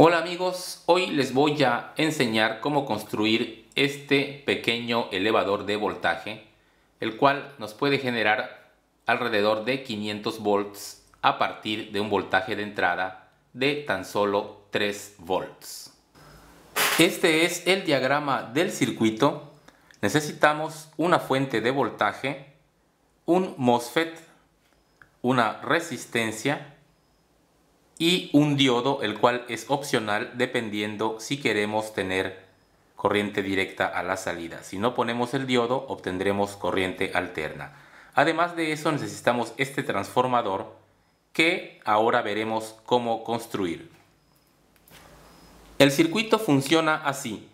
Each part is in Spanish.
Hola amigos, hoy les voy a enseñar cómo construir este pequeño elevador de voltaje, el cual nos puede generar alrededor de 500 volts a partir de un voltaje de entrada de tan solo 3 volts. Este es el diagrama del circuito. Necesitamos una fuente de voltaje, un MOSFET, una resistencia, y un diodo, el cual es opcional dependiendo si queremos tener corriente directa a la salida. Si no ponemos el diodo, obtendremos corriente alterna. Además de eso, necesitamos este transformador que ahora veremos cómo construir. El circuito funciona así.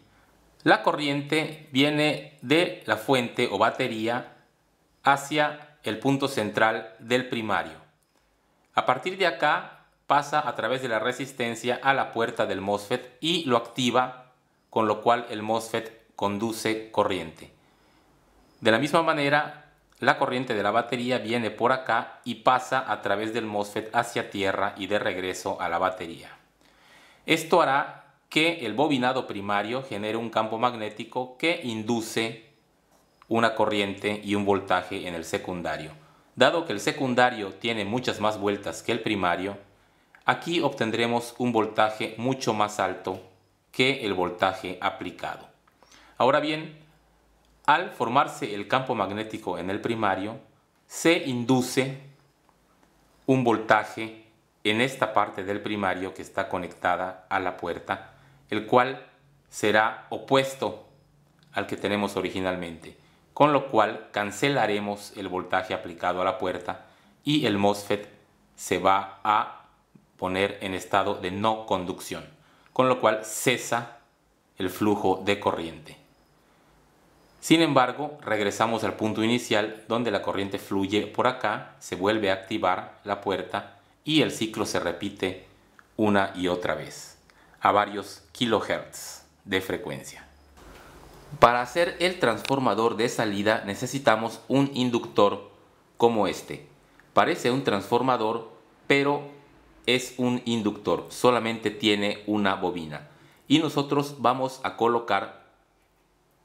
La corriente viene de la fuente o batería hacia el punto central del primario. A partir de acá pasa a través de la resistencia a la puerta del MOSFET y lo activa, con lo cual el MOSFET conduce corriente. De la misma manera, la corriente de la batería viene por acá y pasa a través del MOSFET hacia tierra y de regreso a la batería. Esto hará que el bobinado primario genere un campo magnético que induce una corriente y un voltaje en el secundario. Dado que el secundario tiene muchas más vueltas que el primario, Aquí obtendremos un voltaje mucho más alto que el voltaje aplicado. Ahora bien, al formarse el campo magnético en el primario, se induce un voltaje en esta parte del primario que está conectada a la puerta, el cual será opuesto al que tenemos originalmente, con lo cual cancelaremos el voltaje aplicado a la puerta y el MOSFET se va a poner en estado de no conducción, con lo cual cesa el flujo de corriente. Sin embargo, regresamos al punto inicial donde la corriente fluye por acá, se vuelve a activar la puerta y el ciclo se repite una y otra vez, a varios kilohertz de frecuencia. Para hacer el transformador de salida necesitamos un inductor como este. Parece un transformador, pero es un inductor, solamente tiene una bobina. Y nosotros vamos a colocar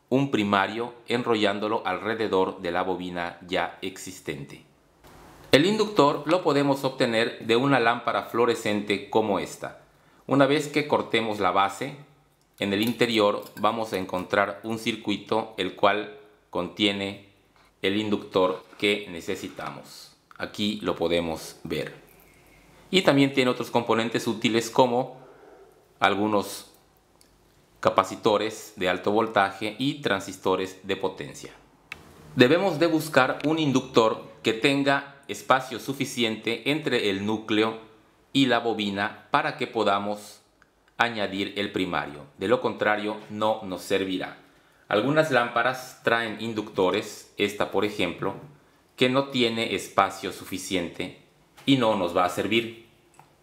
un primario enrollándolo alrededor de la bobina ya existente. El inductor lo podemos obtener de una lámpara fluorescente como esta. Una vez que cortemos la base, en el interior vamos a encontrar un circuito el cual contiene el inductor que necesitamos. Aquí lo podemos ver y también tiene otros componentes útiles como algunos capacitores de alto voltaje y transistores de potencia. Debemos de buscar un inductor que tenga espacio suficiente entre el núcleo y la bobina para que podamos añadir el primario. De lo contrario no nos servirá. Algunas lámparas traen inductores, esta por ejemplo, que no tiene espacio suficiente y no nos va a servir.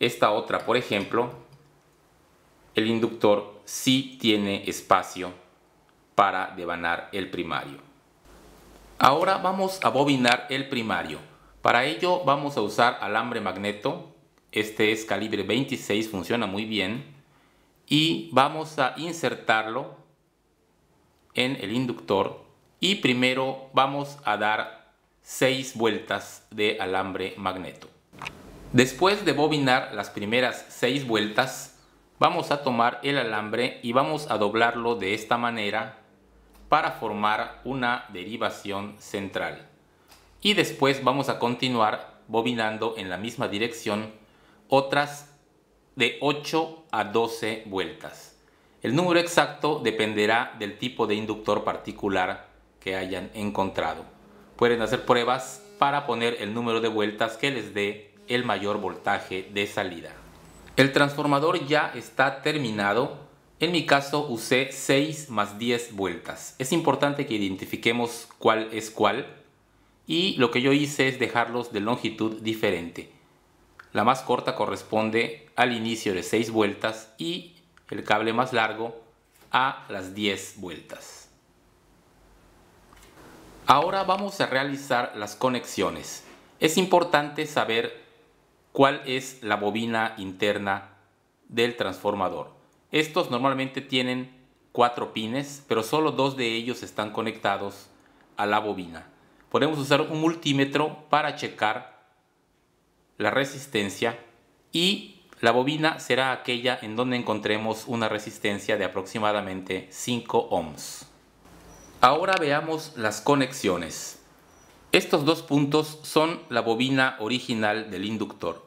Esta otra, por ejemplo, el inductor sí tiene espacio para devanar el primario. Ahora vamos a bobinar el primario. Para ello vamos a usar alambre magneto. Este es calibre 26, funciona muy bien. Y vamos a insertarlo en el inductor. Y primero vamos a dar 6 vueltas de alambre magneto. Después de bobinar las primeras 6 vueltas, vamos a tomar el alambre y vamos a doblarlo de esta manera para formar una derivación central. Y después vamos a continuar bobinando en la misma dirección otras de 8 a 12 vueltas. El número exacto dependerá del tipo de inductor particular que hayan encontrado. Pueden hacer pruebas para poner el número de vueltas que les dé el mayor voltaje de salida. El transformador ya está terminado. En mi caso usé 6 más 10 vueltas. Es importante que identifiquemos cuál es cuál. Y lo que yo hice es dejarlos de longitud diferente. La más corta corresponde al inicio de 6 vueltas y el cable más largo a las 10 vueltas. Ahora vamos a realizar las conexiones. Es importante saber cuál es la bobina interna del transformador. Estos normalmente tienen cuatro pines, pero solo dos de ellos están conectados a la bobina. Podemos usar un multímetro para checar la resistencia y la bobina será aquella en donde encontremos una resistencia de aproximadamente 5 ohms. Ahora veamos las conexiones. Estos dos puntos son la bobina original del inductor.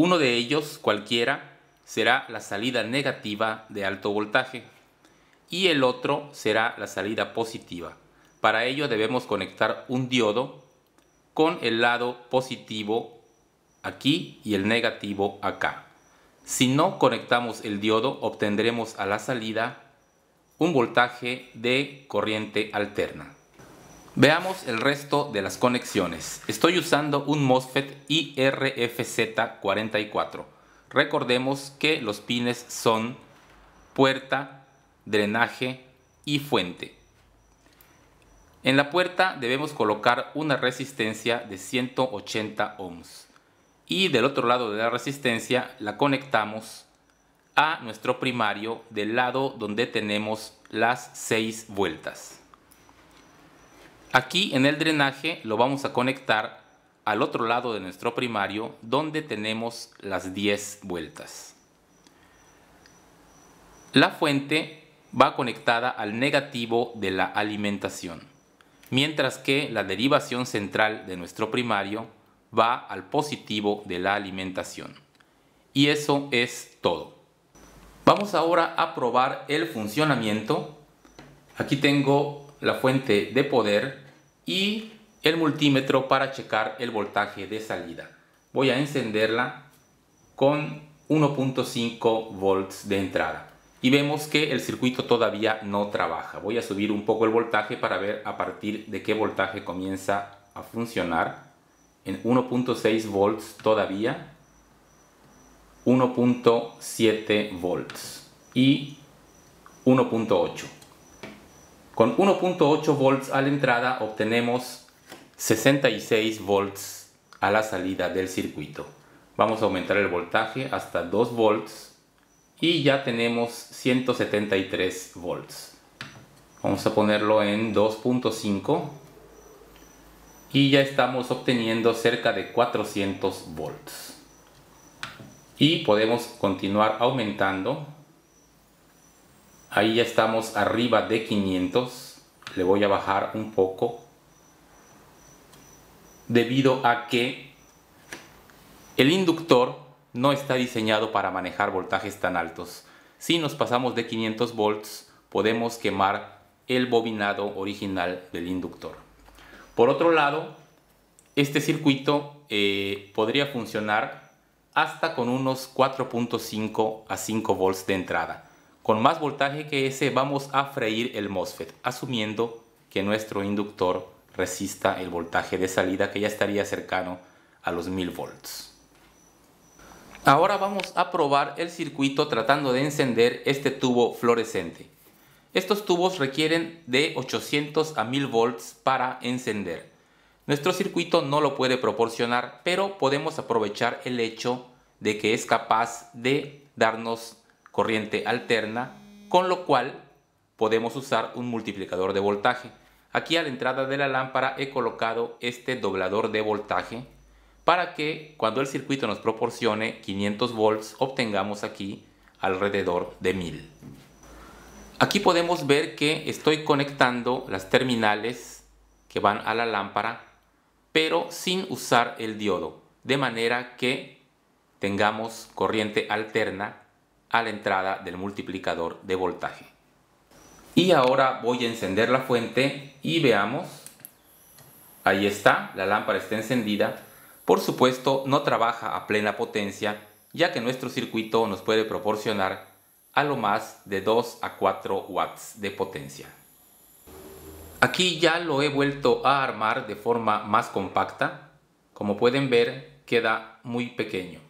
Uno de ellos, cualquiera, será la salida negativa de alto voltaje y el otro será la salida positiva. Para ello debemos conectar un diodo con el lado positivo aquí y el negativo acá. Si no conectamos el diodo obtendremos a la salida un voltaje de corriente alterna. Veamos el resto de las conexiones. Estoy usando un MOSFET IRFZ44. Recordemos que los pines son puerta, drenaje y fuente. En la puerta debemos colocar una resistencia de 180 ohms y del otro lado de la resistencia la conectamos a nuestro primario del lado donde tenemos las 6 vueltas. Aquí en el drenaje lo vamos a conectar al otro lado de nuestro primario donde tenemos las 10 vueltas. La fuente va conectada al negativo de la alimentación, mientras que la derivación central de nuestro primario va al positivo de la alimentación. Y eso es todo. Vamos ahora a probar el funcionamiento. Aquí tengo la fuente de poder y el multímetro para checar el voltaje de salida. Voy a encenderla con 1.5 volts de entrada y vemos que el circuito todavía no trabaja. Voy a subir un poco el voltaje para ver a partir de qué voltaje comienza a funcionar. En 1.6 volts todavía, 1.7 volts y 1.8. Con 1.8 volts a la entrada obtenemos 66 volts a la salida del circuito. Vamos a aumentar el voltaje hasta 2 volts y ya tenemos 173 volts. Vamos a ponerlo en 2.5 y ya estamos obteniendo cerca de 400 volts. Y podemos continuar aumentando ahí ya estamos arriba de 500 le voy a bajar un poco debido a que el inductor no está diseñado para manejar voltajes tan altos si nos pasamos de 500 volts podemos quemar el bobinado original del inductor por otro lado este circuito eh, podría funcionar hasta con unos 4.5 a 5 volts de entrada con más voltaje que ese vamos a freír el MOSFET, asumiendo que nuestro inductor resista el voltaje de salida que ya estaría cercano a los 1000 volts. Ahora vamos a probar el circuito tratando de encender este tubo fluorescente. Estos tubos requieren de 800 a 1000 volts para encender. Nuestro circuito no lo puede proporcionar, pero podemos aprovechar el hecho de que es capaz de darnos corriente alterna, con lo cual podemos usar un multiplicador de voltaje. Aquí a la entrada de la lámpara he colocado este doblador de voltaje para que cuando el circuito nos proporcione 500 volts obtengamos aquí alrededor de 1000. Aquí podemos ver que estoy conectando las terminales que van a la lámpara pero sin usar el diodo de manera que tengamos corriente alterna a la entrada del multiplicador de voltaje. Y ahora voy a encender la fuente y veamos. Ahí está, la lámpara está encendida. Por supuesto no trabaja a plena potencia ya que nuestro circuito nos puede proporcionar a lo más de 2 a 4 watts de potencia. Aquí ya lo he vuelto a armar de forma más compacta. Como pueden ver queda muy pequeño.